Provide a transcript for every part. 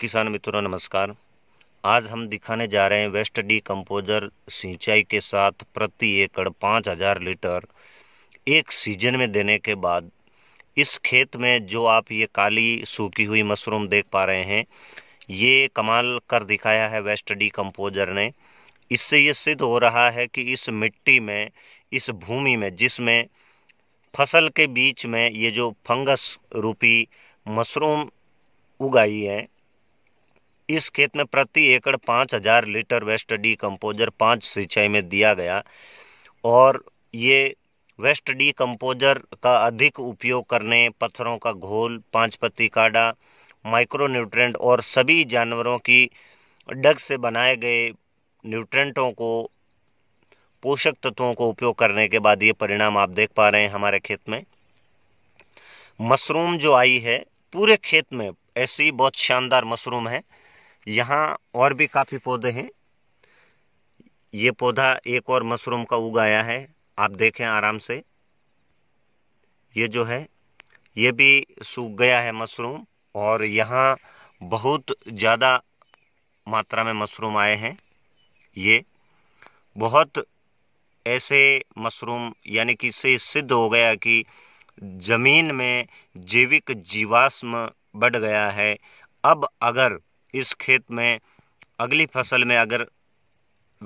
किसान मित्रों नमस्कार आज हम दिखाने जा रहे हैं वेस्ट डी कंपोजर सिंचाई के साथ प्रति एकड़ पाँच हज़ार लीटर एक सीजन में देने के बाद इस खेत में जो आप ये काली सूखी हुई मशरूम देख पा रहे हैं ये कमाल कर दिखाया है वेस्ट डी कंपोजर ने इससे ये सिद्ध हो रहा है कि इस मिट्टी में इस भूमि में जिसमें फसल के बीच में ये जो फंगस रूपी मशरूम उगाई है इस खेत में प्रति एकड़ पाँच हजार लीटर वेस्ट डी कंपोजर पाँच सिंचाई में दिया गया और ये वेस्ट डी कंपोजर का अधिक उपयोग करने पत्थरों का घोल पाँच पत्ती काडा माइक्रो न्यूट्रेंट और सभी जानवरों की डग से बनाए गए न्यूट्रेंटों को पोषक तत्वों को उपयोग करने के बाद ये परिणाम आप देख पा रहे हैं हमारे खेत में मशरूम जो आई है पूरे खेत में ऐसी बहुत शानदार मशरूम है यहाँ और भी काफ़ी पौधे हैं ये पौधा एक और मशरूम का उगाया है आप देखें आराम से ये जो है ये भी सूख गया है मशरूम और यहाँ बहुत ज़्यादा मात्रा में मशरूम आए हैं ये बहुत ऐसे मशरूम यानी कि इससे सिद्ध हो गया कि ज़मीन में जैविक जीवाश्म बढ़ गया है अब अगर इस खेत में अगली फसल में अगर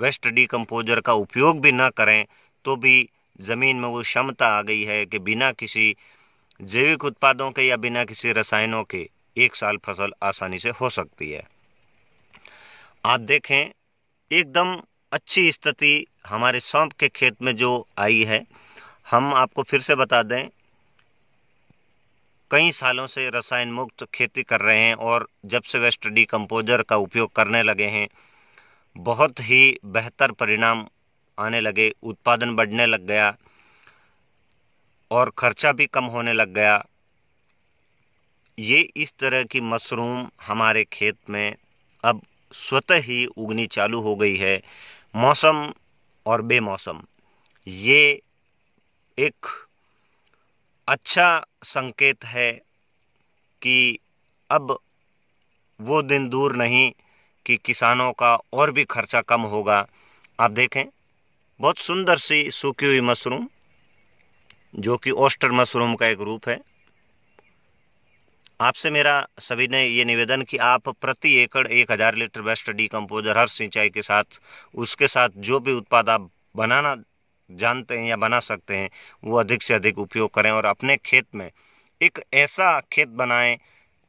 वेस्ट डिकम्पोजर का उपयोग भी ना करें तो भी ज़मीन में वो क्षमता आ गई है कि बिना किसी जैविक उत्पादों के या बिना किसी रसायनों के एक साल फसल आसानी से हो सकती है आप देखें एकदम अच्छी स्थिति हमारे सौंप के खेत में जो आई है हम आपको फिर से बता दें कई सालों से रसायन मुक्त खेती कर रहे हैं और जब से वेस्ट डी कम्पोजर का उपयोग करने लगे हैं बहुत ही बेहतर परिणाम आने लगे उत्पादन बढ़ने लग गया और खर्चा भी कम होने लग गया ये इस तरह की मशरूम हमारे खेत में अब स्वतः ही उगनी चालू हो गई है मौसम और बेमौसम ये एक अच्छा संकेत है कि अब वो दिन दूर नहीं कि किसानों का और भी खर्चा कम होगा आप देखें बहुत सुंदर सी सूखी हुई मशरूम जो कि ओस्टर मशरूम का एक रूप है आपसे मेरा सभी ने ये निवेदन कि आप प्रति एकड़ एक हज़ार लीटर बेस्ट डी हर सिंचाई के साथ उसके साथ जो भी उत्पाद आप बनाना जानते हैं या बना सकते हैं वो अधिक से अधिक उपयोग करें और अपने खेत में एक ऐसा खेत बनाएं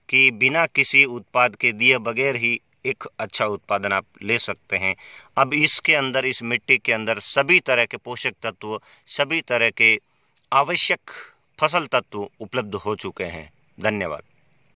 कि बिना किसी उत्पाद के दिए बगैर ही एक अच्छा उत्पादन आप ले सकते हैं अब इसके अंदर इस मिट्टी के अंदर सभी तरह के पोषक तत्व सभी तरह के आवश्यक फसल तत्व उपलब्ध हो चुके हैं धन्यवाद